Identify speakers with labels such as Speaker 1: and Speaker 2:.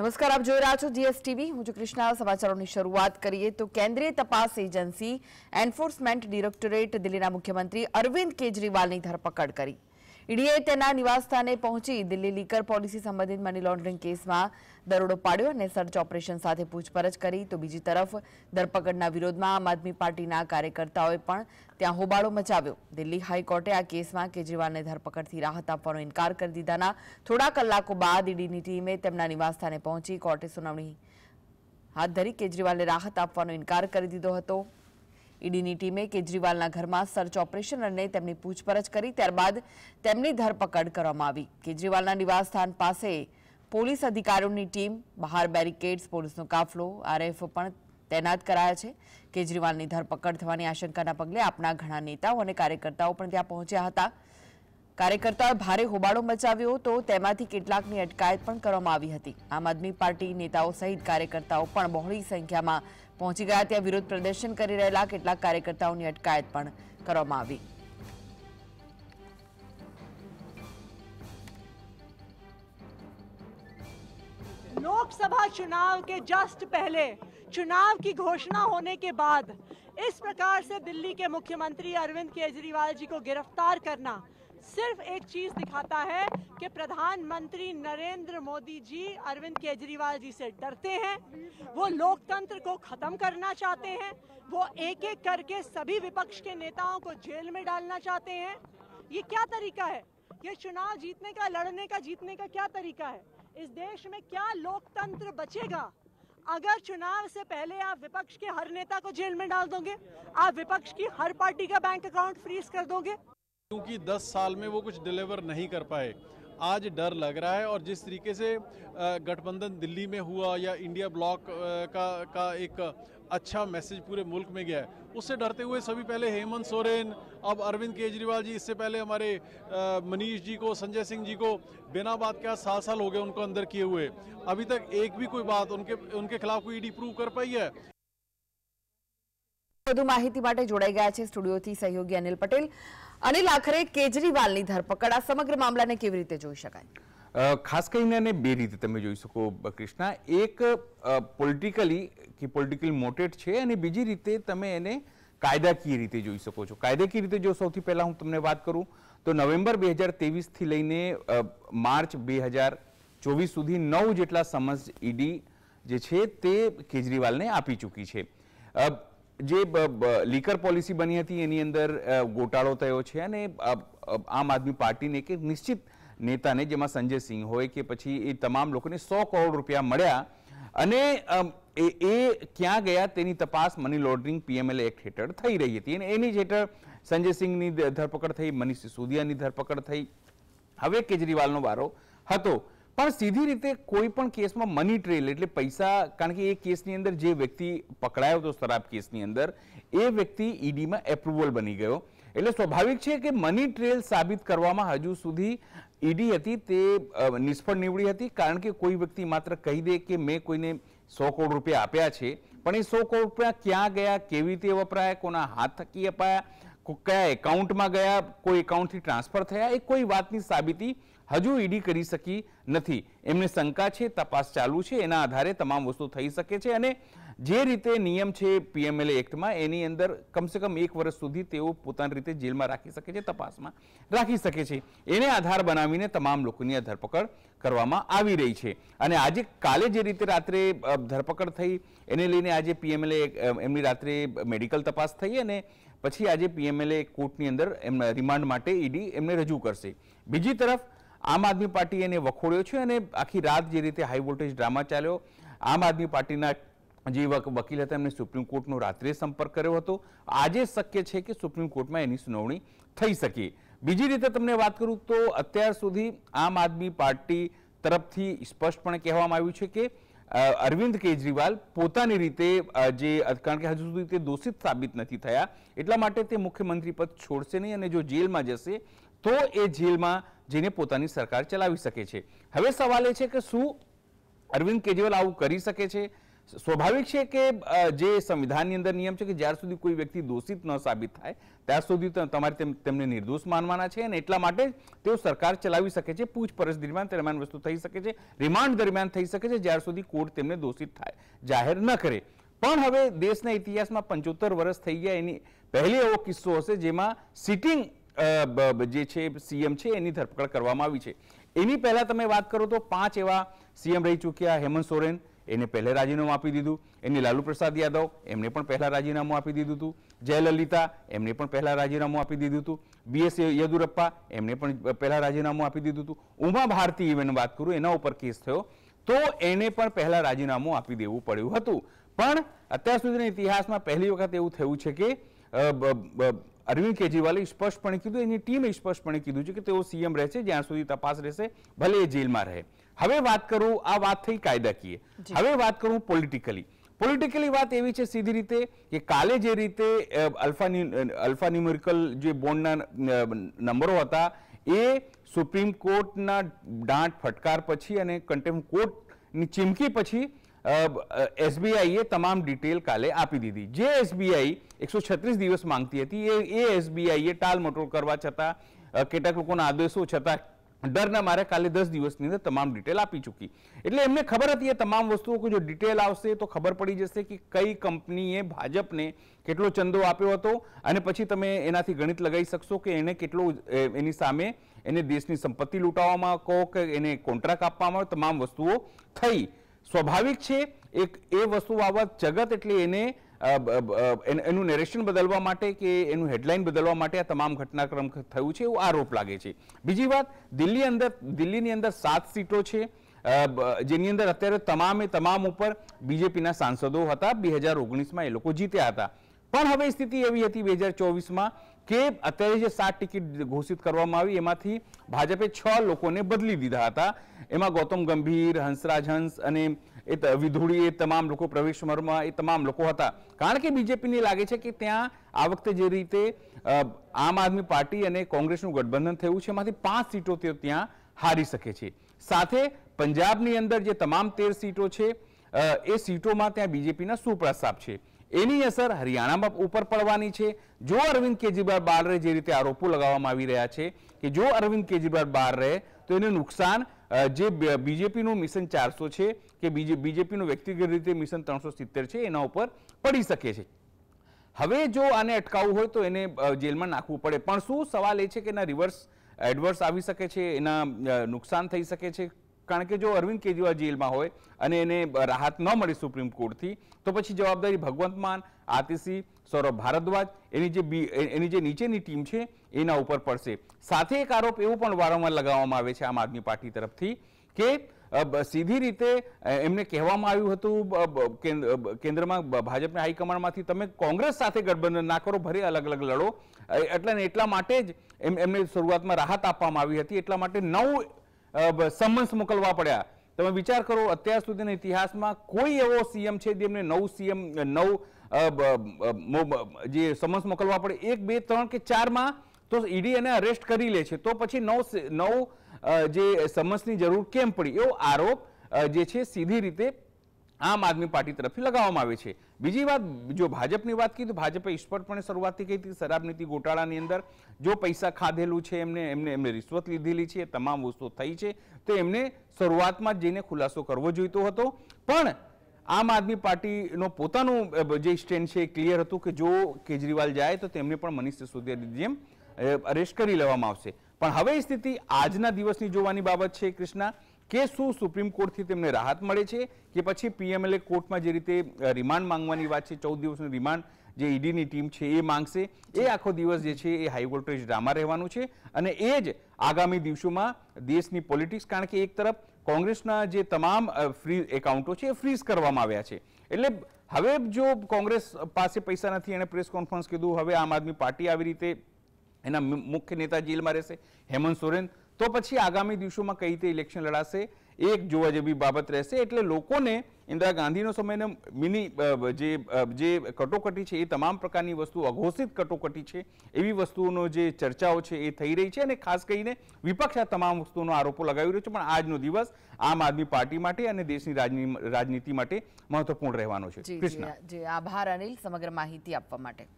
Speaker 1: નમસ્કાર આપ જોઈ રહ્યા છો જીએસટીવી હું છું કૃષ્ણા સમાચારોની શરૂઆત કરીએ તો કેન્દ્રીય તપાસ એજન્સી એન્ફોર્સમેન્ટ ડિરેક્ટોરેટ દિલ્હીના મુખ્યમંત્રી અરવિંદ કેજરીવાલની ધરપકડ કરી ઈડીએ તેના નિવાસસ્થાને પહોંચી દિલ્હી લીકર પોલિસી સંબંધિત મની લોન્ડરિંગ કેસમાં દરોડો પાડ્યો અને સર્ચ ઓપરેશન સાથે પૂછપરછ કરી તો બીજી તરફ ધરપકડના વિરોધમાં આમ આદમી પાર્ટીના કાર્યકર્તાઓએ પણ ત્યાં હોબાળો મચાવ્યો દિલ્હી હાઈકોર્ટે આ કેસમાં કેજરીવાલને ધરપકડથી રાહત આપવાનો ઇનકાર કરી દીધાના થોડા કલાકો બાદ ઈડીની ટીમે તેમના નિવાસસ્થાને પહોંચી કોર્ટે સુનાવણી હાથ ધરી કેજરીવાલને રાહત આપવાનો ઇનકાર કરી દીધો હતો ઈડીની ટીમે કેજરીવાલના ઘરમાં સર્ચ ઓપરેશન અને તેમની પૂછપરછ કરી ત્યારબાદ તેમની ધરપકડ કરવામાં આવી કેજરીવાલના નિવાસસ્થાન પાસે પોલીસ અધિકારીઓની ટીમ બહાર બેરિકેડ્સ પોલીસનો કાફલો આરએફ પણ તૈનાત કરાયા છે કેજરીવાલની ધરપકડ થવાની આશંકાના પગલે આપના ઘણા નેતાઓ અને કાર્યકર્તાઓ પણ ત્યાં પહોંચ્યા હતા કાર્યકર્તાઓએ ભારે હોબાળો મચાવ્યો તો તેમાંથી કેટલાકની અટકાયત પણ કરવામાં આવી હતી આમ આદમી પાર્ટી નેતાઓ સહિત કાર્યકર્તાઓ પણ બહોળી સંખ્યામાં पहुंची गया त्या विरोध प्रदर्शन कर રહેલા કેટલાક કાર્યકર્તાઓની અટકાયત लोकसभा चुनाव के जस्ट पहले चुनाव की घोषणा होने के बाद इस प्रकार से दिल्ली के मुख्यमंत्री अरविंद केजरीवाल जी को गिरफ्तार करना सिर्फ एक चीज दिखाता है कि प्रधानमंत्री नरेंद्र मोदी जी अरविंद केजरीवाल जी से डरते हैं वो लोकतंत्र को खत्म करना चाहते हैं वो एक एक करके सभी विपक्ष के नेताओं को जेल में डालना चाहते हैं ये क्या तरीका है ये चुनाव जीतने का लड़ने का जीतने का क्या तरीका है इस देश में क्या लोकतंत्र बचेगा अगर चुनाव से पहले आप विपक्ष के हर नेता को जेल में डाल दोगे आप विपक्ष की हर पार्टी का बैंक अकाउंट फ्रीज कर दोगे
Speaker 2: क्योंकि 10 साल में वो कुछ डिलीवर नहीं कर पाए आज डर लग रहा है और जिस तरीके से गठबंधन दिल्ली में हुआ या इंडिया ब्लॉक का का एक अच्छा मैसेज पूरे मुल्क में गया है उससे डरते हुए सभी पहले हेमंत सोरेन अब अरविंद केजरीवाल जी इससे पहले हमारे मनीष जी को संजय सिंह जी को बिना बात क्या सात साल हो गए उनको अंदर किए हुए अभी तक एक भी कोई बात उनके उनके खिलाफ कोई ईडी प्रूव कर पाई है
Speaker 1: स्टूडियो सहयोगी अनिल पटेल અનિલ આખરે કેજરીવાલની ધરપકડ આ સમગ્ર મામલાને કેવી રીતે જોઈ શકાય
Speaker 2: ખાસ કરીને એને બે રીતે તમે જોઈ શકો કૃષ્ણા એક પોલિટિકલી કે પોલિટિકલ મોટેડ છે અને બીજી રીતે તમે એને કાયદાકીય રીતે જોઈ શકો છો કાયદાકીય રીતે જો સૌથી પહેલાં હું તમને વાત કરું તો નવેમ્બર બે હજાર તેવીસથી લઈને માર્ચ બે હજાર ચોવીસ સુધી નવ જેટલા સમન્સ ઈડી જે છે તે કેજરીવાલને આપી ચૂકી છે જે લીકર પોલિસી બની હતી એની અંદર ગોટાળો થયો છે અને આમ આદમી પાર્ટીને કે નિશ્ચિત નેતાને જેમાં સંજય સિંહ હોય કે પછી એ તમામ લોકોને સો કરોડ રૂપિયા મળ્યા અને એ ક્યાં ગયા તેની તપાસ મની લોન્ડરિંગ પીએમએલ એક્ટ હેઠળ થઈ રહી હતી અને એની જ હેઠળ સંજય સિંહની ધરપકડ થઈ મનીષ સિસોદિયાની ધરપકડ થઈ હવે કેજરીવાલનો વારો હતો પણ સીધી રીતે કોઈ પણ કેસમાં મની ટ્રેલ એટલે પૈસા કારણ કે એ કેસની અંદર જે વ્યક્તિ પકડાયો હતો શરાબ કેસની અંદર એ વ્યક્તિ ઈડીમાં એપ્રુવલ બની ગયો એટલે સ્વાભાવિક છે કે મની ટ્રેલ સાબિત કરવામાં હજુ સુધી ઈડી હતી તે નિષ્ફળ નીવડી હતી કારણ કે કોઈ વ્યક્તિ માત્ર કહી દે કે મેં કોઈને સો કરોડ રૂપિયા આપ્યા છે પણ એ સો કરોડ રૂપિયા ક્યાં ગયા કેવી રીતે વપરાયા કોના હાથ થકી અપાયા કયા એકાઉન્ટમાં ગયા કોઈ એકાઉન્ટથી ટ્રાન્સફર થયા એ કોઈ વાતની સાબિતી હજુ ઈડી કરી શકી નથી એમને શંકા છે તપાસ ચાલુ છે એના આધારે તમામ વસ્તુ થઈ શકે છે અને જે રીતે નિયમ છે પીએમએલએ એક્ટમાં એની અંદર કમસે કમ એક વર્ષ સુધી તેઓ પોતાની રીતે જેલમાં રાખી શકે છે તપાસમાં રાખી શકે છે એને આધાર બનાવીને તમામ લોકોની ધરપકડ કરવામાં આવી રહી છે અને આજે કાલે જે રીતે રાત્રે ધરપકડ થઈ એને લઈને આજે પીએમએલએ એમની રાત્રે મેડિકલ તપાસ થઈ અને પછી આજે પીએમએલએ કોર્ટની અંદર એમના રિમાન્ડ માટે ઈડી એમને રજૂ કરશે બીજી તરફ આમ આદમી પાર્ટી એને વખોડ્યો છે અને આખી રાત જે રીતે હાઈ વોલ્ટેજ ડ્રામા ચાલ્યો આમ આદમી પાર્ટીના જે વકીલ હતા એમને સુપ્રીમ કોર્ટનો રાત્રે સંપર્ક કર્યો હતો આજે શક્ય છે કે સુપ્રીમ કોર્ટમાં એની સુનાવણી થઈ શકે બીજી રીતે તમને વાત કરું તો અત્યાર સુધી આમ આદમી પાર્ટી તરફથી સ્પષ્ટપણે કહેવામાં આવ્યું છે કે અરવિંદ કેજરીવાલ પોતાની રીતે જે કારણ કે હજુ સુધી તે દોષિત સાબિત નથી થયા એટલા માટે તે મુખ્યમંત્રી પદ છોડશે નહીં અને જો જેલમાં જશે તો એ જેલમાં જેને પોતાની સરકાર ચલાવી શકે છે હવે સવાલ એ છે કે શું અરવિંદ કેજરીવાલ આવું કરી શકે છે સ્વાભાવિક છે કે જે સંવિધાનની અંદર નિયમ છે કે જ્યાર સુધી કોઈ વ્યક્તિ દોષિત ન સાબિત થાય ત્યાં સુધી તમારે તેમને નિર્દોષ માનવાના છે અને એટલા માટે તેઓ સરકાર ચલાવી શકે છે પૂછપરછ દરમિયાન દરમિયાન વસ્તુ થઈ શકે છે રિમાન્ડ દરમિયાન થઈ શકે છે જ્યાર સુધી કોર્ટ તેમને દોષિત થાય જાહેર ન કરે પણ હવે દેશના ઇતિહાસમાં પંચોતેર વર્ષ થઈ ગયા એની પહેલી એવો કિસ્સો હશે જેમાં સિટિંગ જે છે સીએમ છે એની ધરપકડ કરવામાં આવી છે એની પહેલાં તમે વાત કરો તો પાંચ એવા સીએમ રહી ચૂક્યા હેમંત સોરેન એને પહેલે રાજીનામું આપી દીધું એને લાલુ પ્રસાદ યાદવ એમને પણ પહેલાં રાજીનામું આપી દીધું હતું જયલલિતા એમને પણ પહેલાં રાજીનામું આપી દીધું હતું બીએસ યેદુરપ્પા એમને પણ પહેલાં રાજીનામું આપી દીધું હતું ઉમા ભારતી ઇવેન વાત કરું એના ઉપર કેસ થયો તો એને પણ પહેલાં રાજીનામું આપી દેવું પડ્યું હતું પણ અત્યાર સુધીના ઇતિહાસમાં પહેલી વખત એવું થયું છે કે અરવિંદ કેજરીવાલે સ્પષ્ટપણે કીધું એની ટીમે સ્પષ્ટપણે કીધું છે કે તેઓ સીએમ રહેશે જ્યાં સુધી તપાસ રહેશે ભલે એ જેલમાં રહે હવે વાત કરું આ વાત થઈ કાયદાકીય હવે વાત કરું પોલિટિકલી પોલિટિકલી વાત એવી છે સીધી રીતે કે કાલે જે રીતે અલ્ફા અલ્ફા ન્યુમેરિકલ જે બોન્ડના નંબરો હતા એ સુપ્રીમ કોર્ટના દાંટ ફટકાર પછી અને કન્ટેમ કોર્ટની ચીમકી પછી એસબીઆઈએ તમામ ડિટેલ કાલે આપી દીધી જે એસબીઆઈ એકસો દિવસ માંગતી હતી એ એ એસબીઆઈએ ટાલમટોળ કરવા છતાં કેટલાક લોકોના આદેશો છતાં ડરના મારે કાલે દસ દિવસની અંદર તમામ ડિટેલ આપી ચૂકી એટલે એમને ખબર હતી એ તમામ વસ્તુઓ કે જો ડિટેલ આવશે તો ખબર પડી જશે કે કઈ કંપનીએ ભાજપને કેટલો ચંદો આપ્યો હતો અને પછી તમે એનાથી ગણિત લગાવી શકશો કે એને કેટલો એની સામે એને દેશની સંપત્તિ લૂંટાવવામાં કહો કે એને કોન્ટ્રાક્ટ આપવામાં તમામ વસ્તુઓ થઈ સ્વાભાવિક છે એક એ વસ્તુ બાબત જગત એટલે એને એનું નેરેશન બદલવા માટે કે એનું હેડલાઇન બદલવા માટે આ તમામ ઘટનાક્રમ થયું છે એવો આરોપ લાગે છે બીજી વાત દિલ્હી અંદર દિલ્હીની અંદર સાત સીટો છે જેની અંદર અત્યારે તમામે તમામ ઉપર બીજેપીના સાંસદો હતા બે હજાર ઓગણીસમાં એ લોકો જીત્યા હતા પણ હવે સ્થિતિ એવી હતી બે હજાર ચોવીસમાં કે અત્યારે જે સાત ટિકિટ ઘોષિત કરવામાં આવી એમાંથી ભાજપે છ લોકોને બદલી દીધા હતા એમાં ગૌતમ ગંભીર હંસરાજ હંસ અને એ વિધુડી એ તમામ લોકો પ્રવેશ મરમાં એ તમામ લોકો હતા કારણ કે બીજેપીની લાગે છે કે ત્યાં આ વખતે જે રીતે આમ આદમી પાર્ટી અને કોંગ્રેસનું ગઠબંધન થયું છે એમાંથી પાંચ સીટો તેઓ ત્યાં હારી શકે છે સાથે પંજાબની અંદર જે તમામ તેર સીટો છે એ સીટોમાં ત્યાં બીજેપીના સુપ્રસ્તાપ છે એની અસર હરિયાણામાં ઉપર પડવાની છે જો અરવિંદ કેજરીવાલ બહાર રહે જે રીતે આરોપો લગાવવામાં આવી રહ્યા છે કે જો અરવિંદ કેજરીવાલ બહાર રહે તો એને નુકસાન જે બીજેપીનું મિશન ચારસો છે કે બીજેપીનું વ્યક્તિગત રીતે મિશન ત્રણસો સિત્તેર છે એના ઉપર પડી શકે છે હવે જો આને અટકાવવું હોય તો એને જેલમાં નાખવું પડે પણ શું સવાલ એ છે કે એના રિવર્સ એડવર્સ આવી શકે છે એના નુકસાન થઈ શકે છે કારણ કે જો અરવિંદ કેજરીવાલ જેલમાં હોય અને એને રાહત ન મળે સુપ્રીમ કોર્ટથી તો પછી જવાબદારી ભગવંત માન આતિશી સૌરભ ભારદ્વાજ એની જે બી એની જે નીચેની ટીમ છે એના ઉપર પડશે સાથે એક આરોપ એવો પણ વારંવાર લગાવવામાં આવે છે આમ આદમી પાર્ટી તરફથી કે સીધી રીતે એમને કહેવામાં આવ્યું હતું કેન્દ્રમાં ભાજપના હાઈકમાન્ડમાંથી તમે કોંગ્રેસ સાથે ગઠબંધન ના કરો ભરે અલગ અલગ લડો એટલે એટલા માટે જ એમ એમને શરૂઆતમાં રાહત આપવામાં આવી હતી એટલા માટે નવ સમન્સ મોકલવા પડ્યા તમે વિચાર કરો અત્યાર સુધીના ઇતિહાસમાં કોઈ એવો સીએમ છે જેમને નવ સીએમ નવ જે સમન્સ મોકલવા પડે એક બે ત્રણ કે ચારમાં તો ઈડી એને અરેસ્ટ કરી લે છે તો પછી નવ નવ જે સમન્સની જરૂર કેમ પડી એવો આરોપ જે છે સીધી રીતે આમ આદમી પાર્ટી તરફથી લગાવવામાં આવે છે બીજી વાત જો ભાજપની વાત કરી તો ભાજપે સ્પષ્ટપણે શરૂઆતથી કહી હતી શરાબ નીતિ ગોટાળાની અંદર જો પૈસા ખાધેલું છે એમને એમને એમને રિશ્વત લીધેલી છે તમામ વસ્તુ થઈ છે તો એમને શરૂઆતમાં જઈને ખુલાસો કરવો જોઈતો હતો પણ આમ આદમી પાર્ટીનો પોતાનું જે સ્ટેન્ડ છે એ ક્લિયર હતું કે જો કેજરીવાલ જાય તો તેમને પણ મનીષ સિસોદિયાની જેમ અરેસ્ટ કરી લેવામાં આવશે પણ હવે સ્થિતિ આજના દિવસની જોવાની બાબત છે કૃષ્ણા કે શું સુપ્રીમ કોર્ટથી તેમને રાહત મળે છે કે પછી પીએમએલએ કોર્ટમાં જે રીતે રિમાન્ડ માંગવાની વાત છે ચૌદ દિવસની રિમાન્ડ જે ઈડીની ટીમ છે એ માંગશે એ આખો દિવસ જે છે એ હાઈ વોલ્ટેજ ડ્રામા રહેવાનું છે અને એ જ આગામી દિવસોમાં દેશની પોલિટિક્સ કારણ કે એક તરફ કોંગ્રેસના જે તમામ ફ્રી એકાઉન્ટો છે એ ફ્રીઝ કરવામાં આવ્યા છે એટલે હવે જો કોંગ્રેસ પાસે પૈસા નથી એણે પ્રેસ કોન્ફરન્સ કીધું હવે આમ આદમી પાર્ટી આવી રીતે એના મુખ્ય નેતા જેલમાં રહેશે હેમંત સોરેન તો પછી આગામી દિવસોમાં કઈ રીતે ઇલેક્શન લડાશે એક જોવા જેવી બાબત રહેશે એટલે લોકોને ઇન્દિરા ગાંધીનો સમયને મિની જે જે કટોકટી છે એ તમામ પ્રકારની વસ્તુ અઘોષિત કટોકટી છે એવી વસ્તુઓનો જે ચર્ચાઓ છે એ થઈ રહી છે અને ખાસ કરીને વિપક્ષ આ તમામ વસ્તુઓનો આરોપો લગાવી રહ્યો છે પણ આજનો દિવસ આમ આદમી પાર્ટી માટે અને દેશની રાજનીતિ માટે મહત્વપૂર્ણ રહેવાનો છે કૃષ્ણ
Speaker 1: આભાર અનિલ સમગ્ર માહિતી આપવા માટે